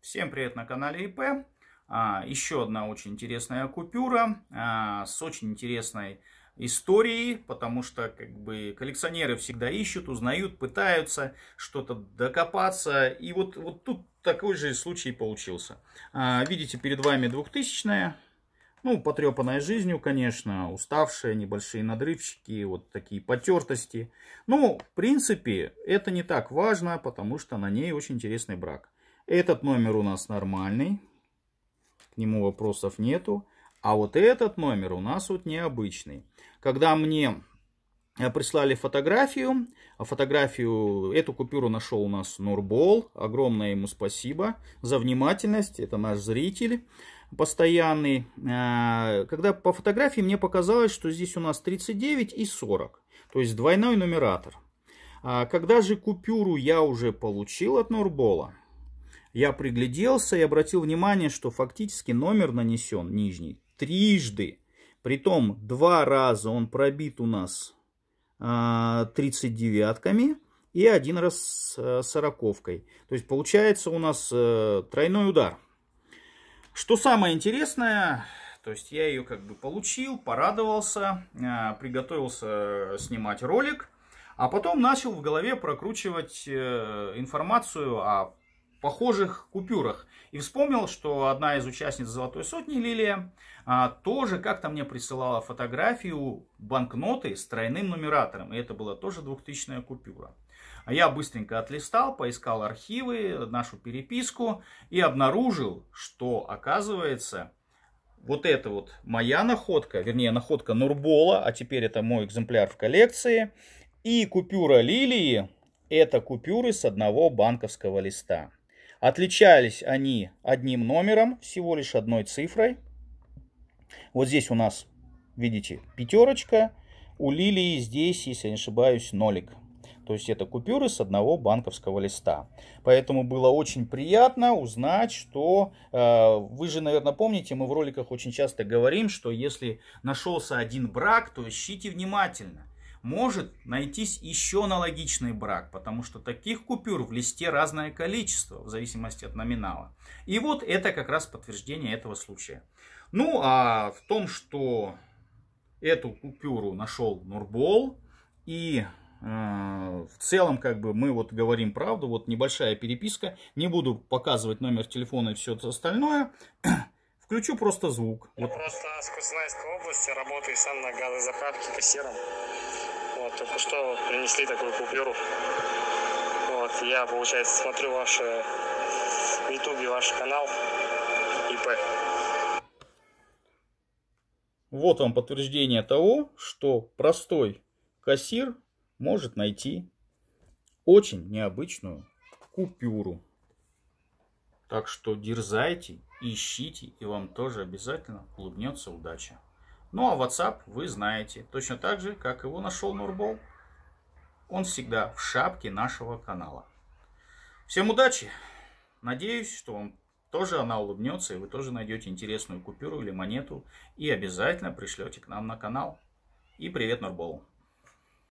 Всем привет на канале ИП. А, еще одна очень интересная купюра а, с очень интересной историей, потому что как бы коллекционеры всегда ищут, узнают, пытаются что-то докопаться. И вот, вот тут такой же случай получился. А, видите, перед вами 2000 Ну, потрепанная жизнью, конечно, уставшая, небольшие надрывчики, вот такие потертости. Ну, в принципе, это не так важно, потому что на ней очень интересный брак. Этот номер у нас нормальный. К нему вопросов нету. А вот этот номер у нас вот необычный. Когда мне э, прислали фотографию, а фотографию, эту купюру нашел у нас Нурбол. Огромное ему спасибо за внимательность. Это наш зритель постоянный. Э, когда по фотографии мне показалось, что здесь у нас 39 и 40. То есть двойной нумератор. А когда же купюру я уже получил от Нурбола, я пригляделся и обратил внимание, что фактически номер нанесен нижний трижды. Притом два раза он пробит у нас э, а, 39-ками и один раз э, сороковкой. То есть получается у нас э, тройной удар. Что самое интересное, то есть я ее как бы получил, порадовался, э, приготовился снимать ролик. А потом начал в голове прокручивать э, информацию о похожих купюрах. И вспомнил, что одна из участниц «Золотой сотни» Лилия а, тоже как-то мне присылала фотографию банкноты с тройным нумератором. И это была тоже 2000 купюра. А я быстренько отлистал, поискал архивы, нашу переписку и обнаружил, что оказывается вот это вот моя находка, вернее находка Нурбола, а теперь это мой экземпляр в коллекции, и купюра Лилии, это купюры с одного банковского листа. Отличались они одним номером, всего лишь одной цифрой. Вот здесь у нас, видите, пятерочка. У Лилии здесь, если я не ошибаюсь, нолик. То есть это купюры с одного банковского листа. Поэтому было очень приятно узнать, что э, вы же, наверное, помните, мы в роликах очень часто говорим, что если нашелся один брак, то ищите внимательно может найтись еще аналогичный брак, потому что таких купюр в листе разное количество в зависимости от номинала. И вот это как раз подтверждение этого случая. Ну а в том, что эту купюру нашел Нурбол и э, в целом как бы мы вот говорим правду, вот небольшая переписка, не буду показывать номер телефона и все остальное. Включу просто звук. Я вот. просто с Кустанайской области работаю сам на газозаправке кассиром. Вот, только что принесли такую купюру. Вот, я, получается, смотрю ваш в Ютубе ваш канал ИП. Вот вам подтверждение того, что простой кассир может найти очень необычную купюру. Так что дерзайте, ищите, и вам тоже обязательно улыбнется удача. Ну а WhatsApp вы знаете, точно так же, как его нашел Нурбол. Он всегда в шапке нашего канала. Всем удачи! Надеюсь, что вам тоже она улыбнется, и вы тоже найдете интересную купюру или монету. И обязательно пришлете к нам на канал. И привет Нурболу!